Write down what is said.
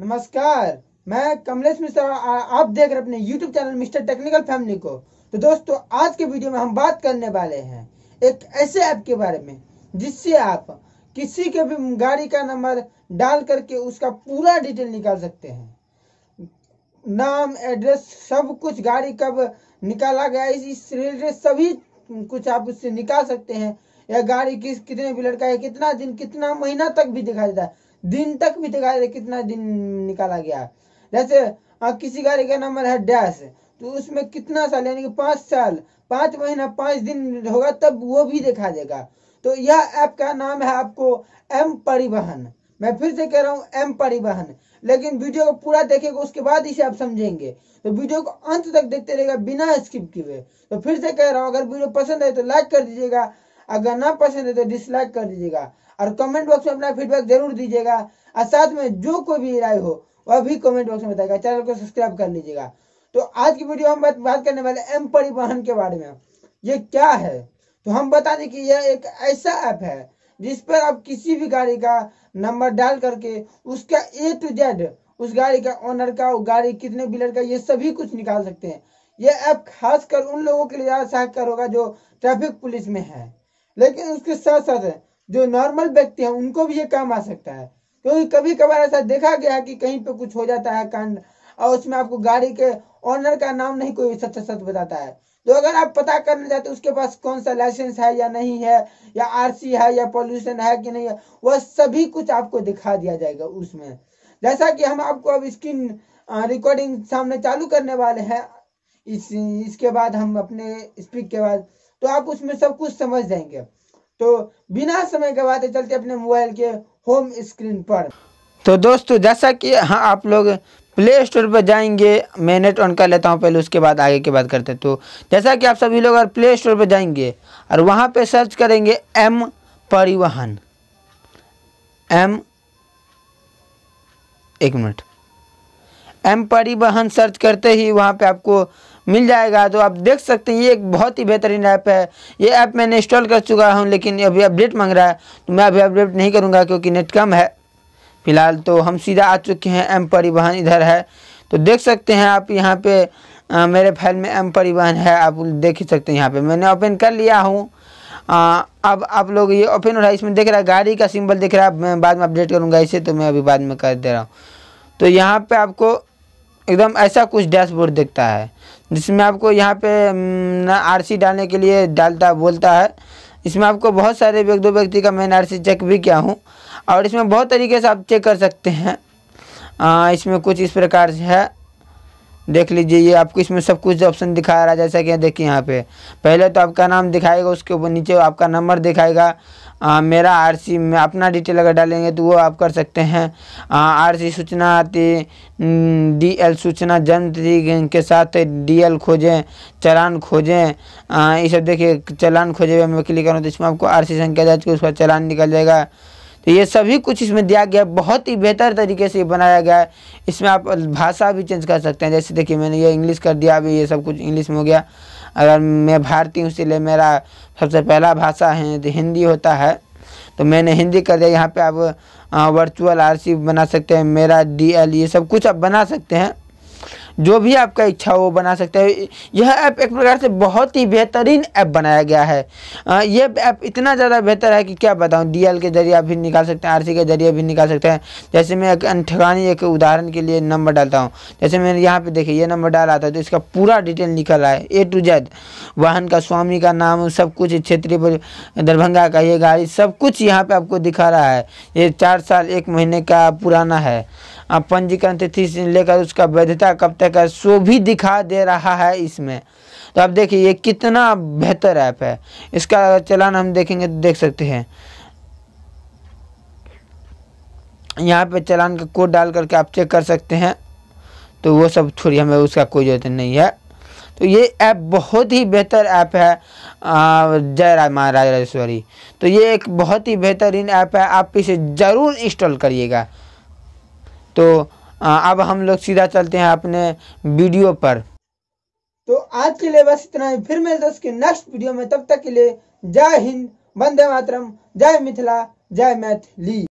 नमस्कार मैं कमलेश मिश्रा आप देख रहे अपने YouTube channel Mister Technical Family को तो दोस्तों आज के वीडियो में हम बात करने वाले हैं एक ऐसे ऐप के बारे में जिससे आप किसी के भी गाड़ी का नंबर डाल करके उसका पूरा डिटेल निकाल सकते हैं नाम एड्रेस सब कुछ गाड़ी कब निकाला गया इस रिलेटेड सभी कुछ आप उससे निकाल सकते हैं या गाड़ी किस कितने भी का है कितना दिन कितना महीना तक भी दिखा देता है दिन तक भी दिखा तो कितना दिन निकाला गया जैसे हाँ, किसी गाड़ी का नंबर है डैश तो उसमें कितना साल यानी कि पाँच साल पाँच महीना पाँच दिन होगा तब वो भी दिखा देगा तो यह ऐप का नाम है आपको एम परिवहन मैं फिर से कह रहा हूँ एम परिवहन लेकिन वीडियो को पूरा देखेगा उसके बाद इसे आप समझेंगे तो वीडियो को अंत तक देखते रहेगा बिना स्किप किए तो फिर से कह रहा हूँ अगर वीडियो पसंद आए तो लाइक कर दीजिएगा अगर ना पसंद है तो डिसलाइक कर दीजिएगा और कमेंट बॉक्स में अपना फीडबैक जरूर दीजिएगा और साथ में जो कोई भी राय हो वह भी कमेंट बॉक्स में बताएगा चैनल को सब्सक्राइब कर लीजिएगा तो आज की वीडियो हम बात करने वाले एम परिवहन के बारे में ये क्या है तो हम बता दें कि यह एक ऐसा ऐप है जिस पर आप किसी भी गाड़ी का नंबर डाल करके उसका ए टू जेड उस गाड़ी का ओनर का गाड़ी कितने बिलर का ये सभी कुछ निकाल सकते हैं यह ऐप खासकर उन लोगों के लिए ज्यादा सहायक होगा जो ट्रैफिक पुलिस में है लेकिन उसके साथ साथ जो नॉर्मल व्यक्ति है उनको भी ये काम आ सकता है क्योंकि तो कभी कभार ऐसा देखा गया कि कहीं पे कुछ हो जाता है कांड और उसमें आपको गाड़ी के ओनर का नाम नहीं कोई सच सच बताता है तो अगर आप पता करना चाहते उसके पास कौन सा लाइसेंस है या नहीं है या आरसी है या पॉल्यूशन है कि नहीं है वह सभी कुछ आपको दिखा दिया जाएगा उसमें जैसा कि हम आपको अब स्क्रीन रिकॉर्डिंग सामने चालू करने वाले हैं इस इसके बाद हम अपने स्पीक के बाद तो आप उसमें सब कुछ समझ जाएंगे तो बिना समय गवाते चलते अपने मोबाइल के होम स्क्रीन पर तो दोस्तों जैसा कि हाँ आप लोग प्ले स्टोर पर जाएंगे मैं नेट ऑन कर लेता हूँ पहले उसके बाद आगे की बात करते हैं तो जैसा कि आप सभी लोग अगर प्ले स्टोर पर जाएंगे और वहाँ पे सर्च करेंगे एम परिवहन एम एक मिनट एम परिवहन सर्च करते ही वहाँ पे आपको मिल जाएगा तो आप देख सकते हैं ये एक बहुत ही बेहतरीन ऐप है ये ऐप मैंने इंस्टॉल कर चुका हूँ लेकिन अभी अपडेट मांग रहा है तो मैं अभी अपडेट नहीं करूँगा क्योंकि नेट कम है फिलहाल तो हम सीधा आ चुके हैं एम परिवहन इधर है तो देख सकते हैं आप यहाँ पे आ, मेरे फाइल में एम परिवहन है आप देख ही सकते हैं यहाँ पे मैंने ओपन कर लिया हूँ अब आप लोग ये ओपन हो रहा है इसमें देख रहा है गाड़ी का सिंबल देख रहा है मैं बाद में अपडेट करूँगा इसे तो मैं अभी बाद में कर दे रहा हूँ तो यहाँ पे आपको एकदम ऐसा कुछ डैशबोर्ड दिखता है जिसमें आपको यहाँ पे ना आरसी डालने के लिए डालता बोलता है इसमें आपको बहुत सारे एक दो व्यक्ति का मैंने आरसी चेक भी किया हूँ और इसमें बहुत तरीके से आप चेक कर सकते हैं आ, इसमें कुछ इस प्रकार से है देख लीजिए ये आपको इसमें सब कुछ ऑप्शन दिखाया रहा है जैसा कि देखिए यहाँ पे पहले तो आपका नाम दिखाएगा उसके ऊपर नीचे आपका नंबर दिखाएगा आ, मेरा आरसी में अपना डिटेल अगर डालेंगे तो वो आप कर सकते हैं आरसी सूचना आती डीएल सूचना जन्म तिथि के साथ डीएल खोजें चलान खोजें ये सब देखिए चलान खोजे में क्लिक करूँ तो इसमें आपको आर संख्या जाती है उस पर चलान निकल जाएगा ये सभी कुछ इसमें दिया गया है बहुत ही बेहतर तरीके से बनाया गया है इसमें आप भाषा भी चेंज कर सकते हैं जैसे देखिए मैंने ये इंग्लिश कर दिया अभी ये सब कुछ इंग्लिश में हो गया अगर मैं भारतीय हूँ इसलिए मेरा सबसे पहला भाषा है तो हिंदी होता है तो मैंने हिंदी कर दिया यहाँ पे आप वर्चुअल आरसी बना सकते हैं मेरा डीएल ये सब कुछ आप बना सकते हैं जो भी आपका इच्छा हो बना सकते हो यह ऐप एक प्रकार से बहुत ही बेहतरीन ऐप बनाया गया है यह ऐप इतना ज़्यादा बेहतर है कि क्या बताऊँ डी के जरिए भी निकाल सकते हैं आर के जरिए भी निकाल सकते हैं जैसे मैं एक ठिकानी एक उदाहरण के लिए नंबर डालता हूँ जैसे मैंने यहाँ पर देखिए ये नंबर डाला था तो इसका पूरा डिटेल निकल रहा है ए टू जेड वाहन का स्वामी का नाम सब कुछ क्षेत्रीय दरभंगा का ये गाड़ी सब कुछ यहाँ पे आपको दिखा रहा है ये चार साल एक महीने का पुराना है पंजीकरण तिथि से लेकर उसका वैधता कब तक है सो भी दिखा दे रहा है इसमें तो आप देखिए ये कितना बेहतर ऐप है इसका चलान हम देखेंगे तो देख सकते हैं यहाँ पे चलान का कोड डाल करके आप चेक कर सकते हैं तो वो सब छोड़िए हमें उसका कोई जरूरत नहीं है तो ये ऐप बहुत ही बेहतर ऐप है जय महाराज राजेश्वरी तो ये एक बहुत ही बेहतरीन ऐप है आप इसे ज़रूर इंस्टॉल करिएगा तो अब हम लोग सीधा चलते हैं अपने वीडियो पर तो आज के लिए बस इतना ही फिर मिलते उसके नेक्स्ट वीडियो में तब तक के लिए जय हिंद वंदे मातरम जय मिथिला जय मैथिली